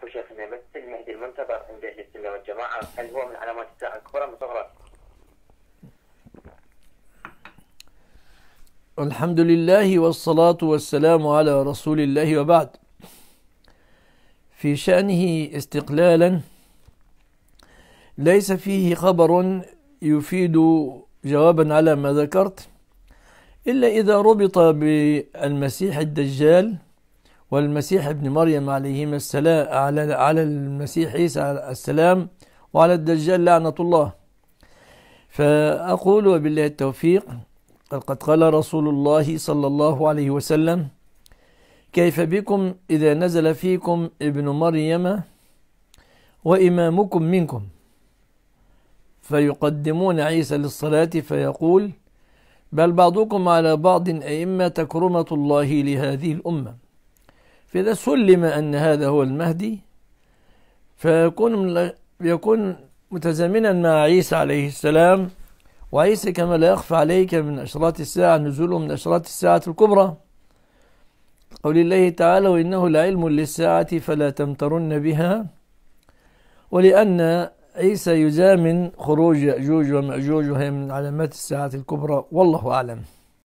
اخو شيخنا يمثل المهدي المنتظر عند اهل السنه والجماعه هل هو من علامات الساعه الكبرى من صغره؟ الحمد لله والصلاة والسلام على رسول الله وبعد في شأنه استقلالا ليس فيه خبر يفيد جوابا على ما ذكرت إلا إذا ربط بالمسيح الدجال والمسيح ابن مريم عليهما السلام على على المسيح عيسى عليه السلام وعلى الدجال لعنة الله فأقول وبالله التوفيق قد قال رسول الله صلى الله عليه وسلم كيف بكم إذا نزل فيكم ابن مريم وإمامكم منكم فيقدمون عيسى للصلاة فيقول بل بعضكم على بعض أئمة كرمة الله لهذه الأمة فإذا سلم أن هذا هو المهدي فيكون يكون متزامنا مع عيسى عليه السلام وعيسى كما لا يخفى عليك من أشراط الساعة نزوله من أشراط الساعة الكبرى قول الله تعالى وإنه لعلم للساعة فلا تمترن بها ولأن عيسى يزامن خروج يأجوج ومأجوج وهي من علامات الساعة الكبرى والله أعلم